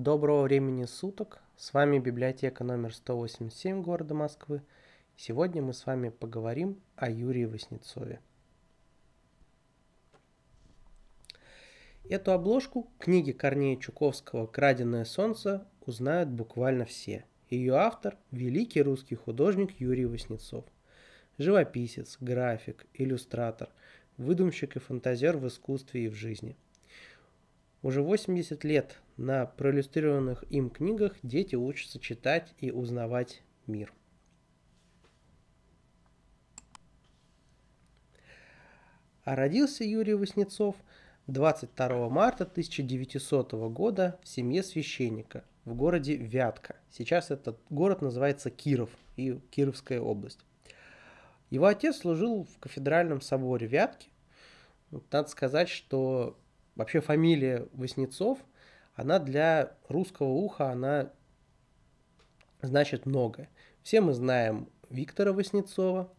Доброго времени суток! С вами библиотека номер 187 города Москвы. Сегодня мы с вами поговорим о Юрии Васнецове. Эту обложку книги Корнея Чуковского «Краденое солнце» узнают буквально все. Ее автор – великий русский художник Юрий Васнецов. Живописец, график, иллюстратор, выдумщик и фантазер в искусстве и в жизни – уже 80 лет на проиллюстрированных им книгах дети учатся читать и узнавать мир. А родился Юрий Васнецов 22 марта 1900 года в семье священника в городе Вятка. Сейчас этот город называется Киров и Кировская область. Его отец служил в кафедральном соборе Вятки. Надо сказать, что вообще фамилия Васнецов – она для русского уха, она значит многое. Все мы знаем Виктора Васнецова,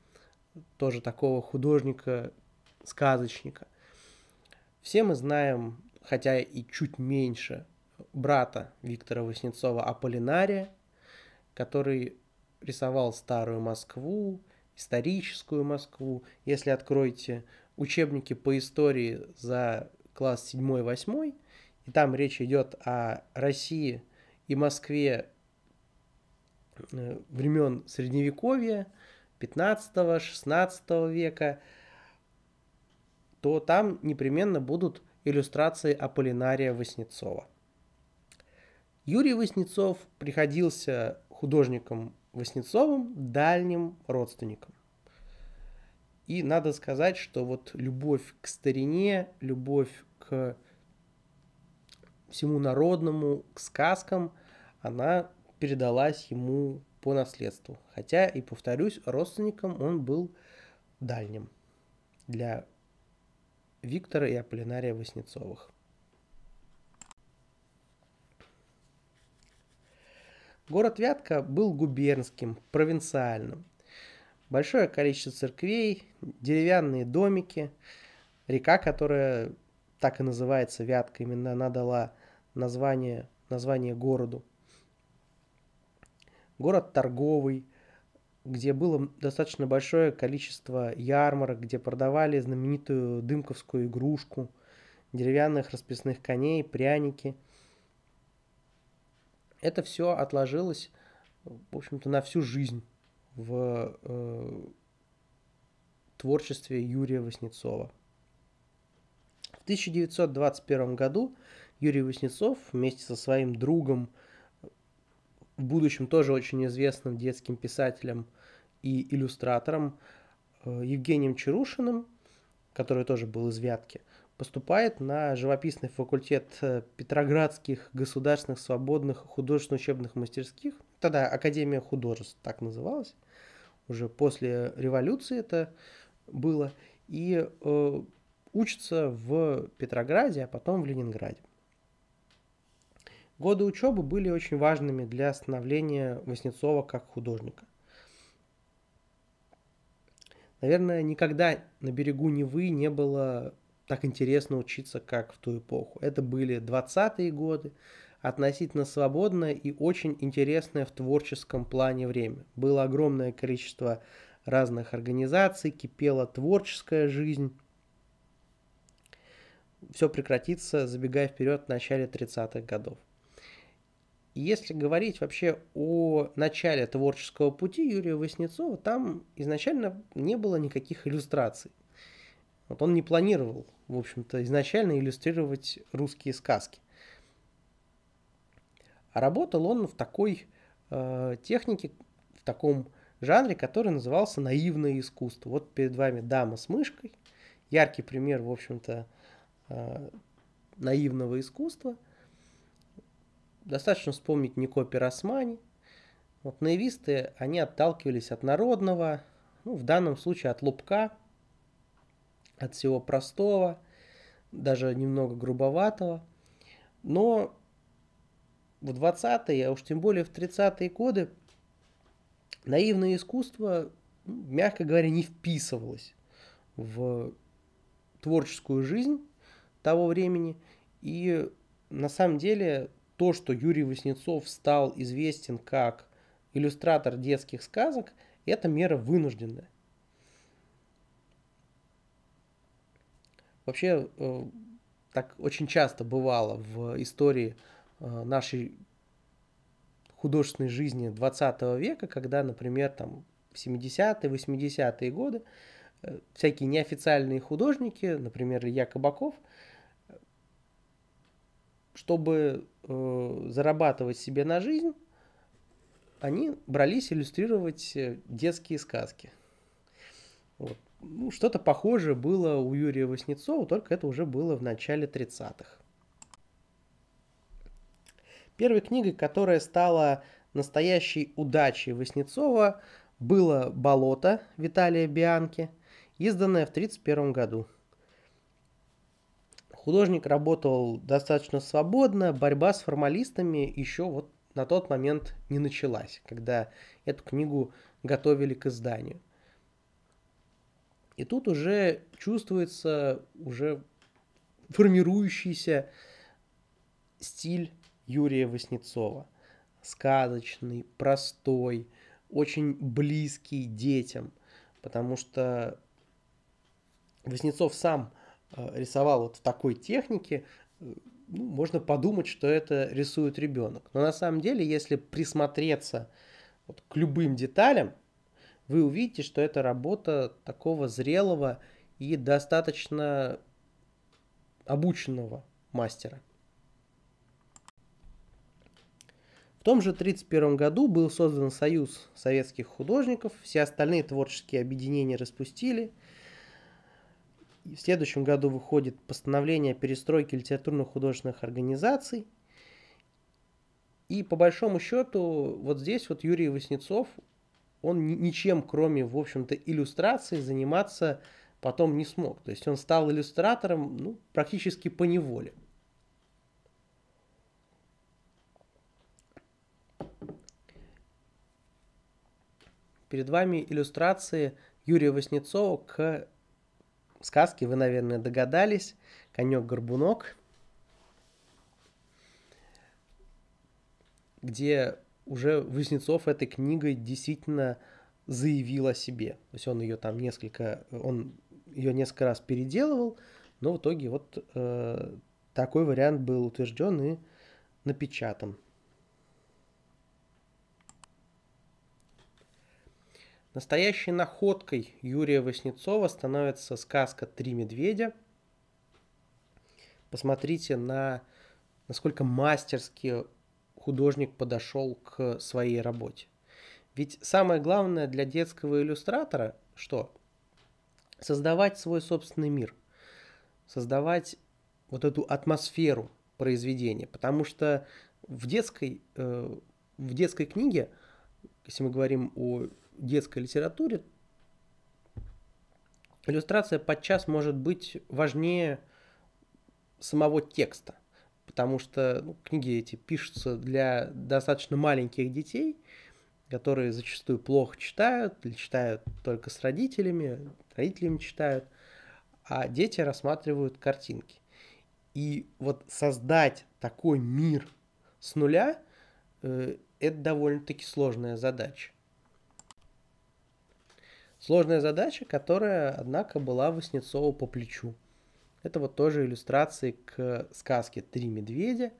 тоже такого художника-сказочника. Все мы знаем, хотя и чуть меньше, брата Виктора Васнецова Аполлинария, который рисовал старую Москву, историческую Москву. Если откроете учебники по истории за класс 7-8, там речь идет о России и Москве э, времен Средневековья, 15-16 века, то там непременно будут иллюстрации Аполлинария Васнецова. Юрий Васнецов приходился художником Васнецовым дальним родственником. И надо сказать, что вот любовь к старине, любовь к всему народному, к сказкам, она передалась ему по наследству. Хотя, и повторюсь, родственником он был дальним для Виктора и Аполлинария Васнецовых. Город Вятка был губернским, провинциальным. Большое количество церквей, деревянные домики, река, которая так и называется Вятка, именно она дала название, название городу. Город торговый, где было достаточно большое количество ярмарок, где продавали знаменитую дымковскую игрушку, деревянных расписных коней, пряники. Это все отложилось, в общем-то, на всю жизнь в э, творчестве Юрия Васнецова. В 1921 году Юрий Васнецов вместе со своим другом, в будущем тоже очень известным детским писателем и иллюстратором э, Евгением Чарушиным, который тоже был из Вятки, поступает на живописный факультет э, Петроградских государственных свободных художественно-учебных мастерских. Тогда Академия художеств так называлась. Уже после революции это было. И э, учится в Петрограде, а потом в Ленинграде. Годы учебы были очень важными для становления Васнецова как художника. Наверное, никогда на берегу Невы не было так интересно учиться, как в ту эпоху. Это были 20-е годы, относительно свободное и очень интересное в творческом плане время. Было огромное количество разных организаций, кипела творческая жизнь. Все прекратится, забегая вперед в начале 30-х годов. Если говорить вообще о начале творческого пути Юрия Васнецова, там изначально не было никаких иллюстраций. Вот он не планировал, в общем-то, изначально иллюстрировать русские сказки. А работал он в такой э, технике, в таком жанре, который назывался наивное искусство. Вот перед вами дама с мышкой, яркий пример, в общем-то, э, наивного искусства – Достаточно вспомнить Нико Пиросмани. Вот наивисты, они отталкивались от народного, ну, в данном случае от лупка, от всего простого, даже немного грубоватого. Но в 20-е, а уж тем более в 30-е годы, наивное искусство, мягко говоря, не вписывалось в творческую жизнь того времени. И на самом деле то, что Юрий Васнецов стал известен как иллюстратор детских сказок, это мера вынужденная. Вообще, э, так очень часто бывало в истории э, нашей художественной жизни 20 века, когда, например, там 70-е, 80-е годы э, всякие неофициальные художники, например, Илья Кабаков – чтобы э, зарабатывать себе на жизнь, они брались иллюстрировать э, детские сказки. Вот. Ну, что-то похожее было у Юрия Васнецова, только это уже было в начале 30-х. Первой книгой, которая стала настоящей удачей Васнецова, было «Болото» Виталия Бианки, изданное в 1931 году. Художник работал достаточно свободно, борьба с формалистами еще вот на тот момент не началась, когда эту книгу готовили к изданию. И тут уже чувствуется уже формирующийся стиль Юрия Васнецова. Сказочный, простой, очень близкий детям, потому что Васнецов сам Э, рисовал вот в такой технике, э, ну, можно подумать, что это рисует ребенок. Но на самом деле, если присмотреться вот к любым деталям, вы увидите, что это работа такого зрелого и достаточно обученного мастера. В том же 1931 году был создан Союз советских художников, все остальные творческие объединения распустили, в следующем году выходит постановление о перестройке литературно-художественных организаций. И по большому счету вот здесь вот Юрий Васнецов, он ничем, кроме, в общем-то, иллюстрации заниматься потом не смог. То есть он стал иллюстратором ну, практически по неволе. Перед вами иллюстрации Юрия Васнецова к сказки вы, наверное, догадались. Конек-горбунок, где уже Вузнецов этой книгой действительно заявил о себе. То есть он ее там несколько, он ее несколько раз переделывал, но в итоге вот э, такой вариант был утвержден и напечатан. Настоящей находкой Юрия Васнецова становится сказка «Три медведя». Посмотрите на насколько мастерски художник подошел к своей работе. Ведь самое главное для детского иллюстратора что? Создавать свой собственный мир, создавать вот эту атмосферу произведения, потому что в детской, э, в детской книге если мы говорим о детской литературе, иллюстрация подчас может быть важнее самого текста, потому что ну, книги эти пишутся для достаточно маленьких детей, которые зачастую плохо читают или читают только с родителями, родителями читают, а дети рассматривают картинки. И вот создать такой мир с нуля э, это довольно-таки сложная задача. Сложная задача, которая, однако, была Васнецову по плечу. Это вот тоже иллюстрации к сказке «Три медведя».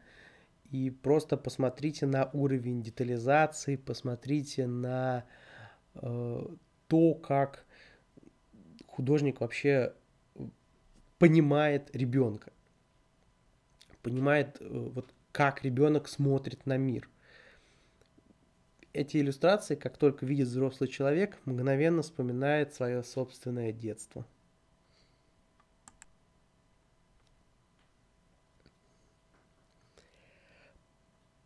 И просто посмотрите на уровень детализации, посмотрите на э, то, как художник вообще понимает ребенка, понимает э, вот как ребенок смотрит на мир – эти иллюстрации, как только видит взрослый человек, мгновенно вспоминает свое собственное детство.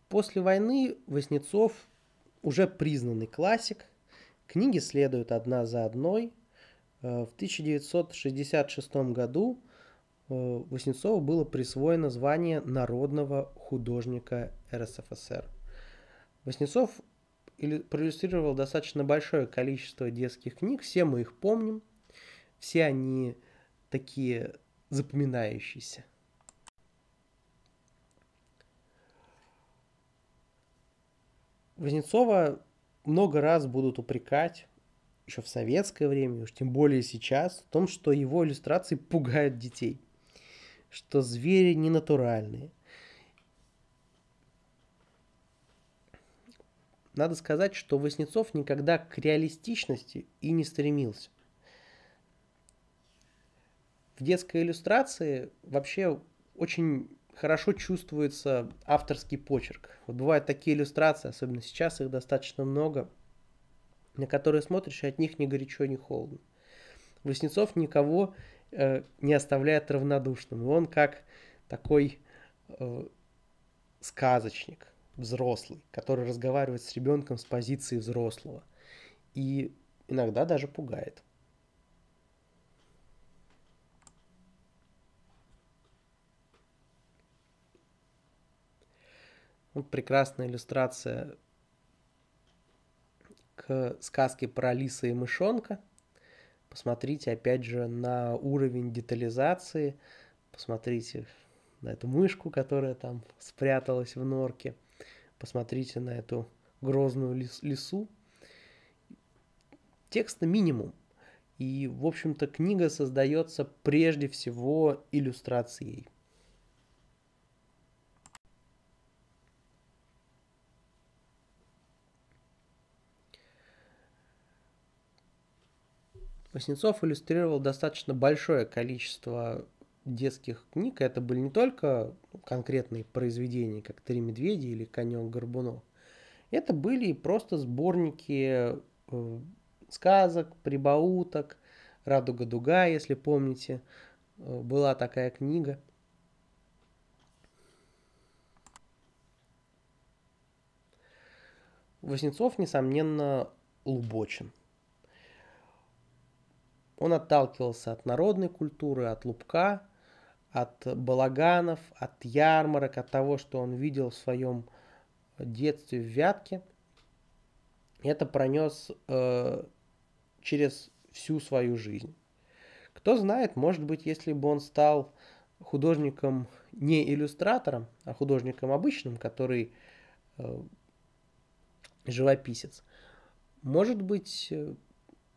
После войны Воснецов уже признанный классик. Книги следуют одна за одной. Э, в 1966 году э, Васнецову было присвоено звание народного художника РСФСР. Васнецов проиллюстрировал достаточно большое количество детских книг. Все мы их помним. Все они такие запоминающиеся. Вознецова много раз будут упрекать, еще в советское время, уж тем более сейчас, в том, что его иллюстрации пугают детей, что звери не натуральные – Надо сказать, что Воснецов никогда к реалистичности и не стремился. В детской иллюстрации вообще очень хорошо чувствуется авторский почерк. Вот бывают такие иллюстрации, особенно сейчас их достаточно много, на которые смотришь, и от них ни горячо, ни холодно. Воснецов никого э, не оставляет равнодушным. И он как такой э, сказочник взрослый, который разговаривает с ребенком с позиции взрослого. И иногда даже пугает. Вот прекрасная иллюстрация к сказке про лиса и мышонка. Посмотрите, опять же, на уровень детализации. Посмотрите на эту мышку, которая там спряталась в норке – посмотрите на эту грозную лис лису. Текста минимум. И, в общем-то, книга создается прежде всего иллюстрацией. Васнецов иллюстрировал достаточно большое количество детских книг это были не только конкретные произведения, как «Три медведя» или «Конек Горбунов». Это были просто сборники э, сказок, прибауток, «Радуга Дуга», если помните, э, была такая книга. Васнецов несомненно, лубочен. Он отталкивался от народной культуры, от лубка – от балаганов, от ярмарок, от того, что он видел в своем детстве в Вятке. Это пронес э, через всю свою жизнь. Кто знает, может быть, если бы он стал художником не иллюстратором, а художником обычным, который э, живописец, может быть, э,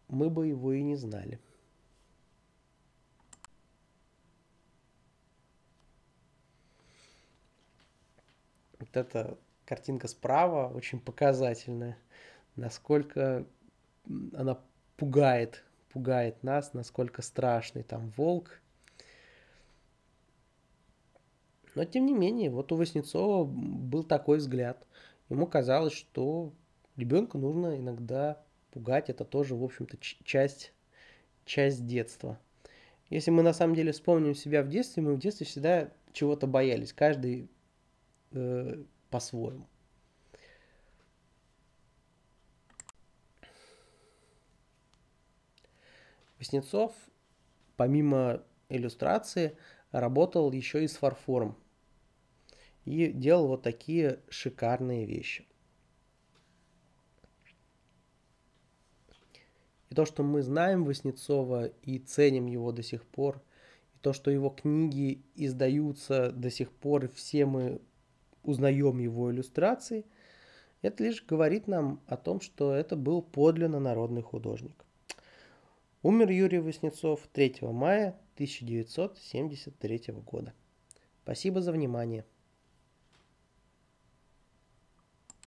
мы бы его и не знали. Вот эта картинка справа очень показательная, насколько она пугает, пугает нас, насколько страшный там волк. Но тем не менее, вот у Васнецова был такой взгляд. Ему казалось, что ребенку нужно иногда пугать. Это тоже, в общем-то, часть, часть детства. Если мы на самом деле вспомним себя в детстве, мы в детстве всегда чего-то боялись. Каждый э, по-своему. Васнецов, помимо иллюстрации, работал еще и с фарфором. И делал вот такие шикарные вещи. И то, что мы знаем Васнецова и ценим его до сих пор, и то, что его книги издаются до сих пор, и все мы узнаем его иллюстрации, это лишь говорит нам о том, что это был подлинно народный художник. Умер Юрий Васнецов 3 мая 1973 года. Спасибо за внимание.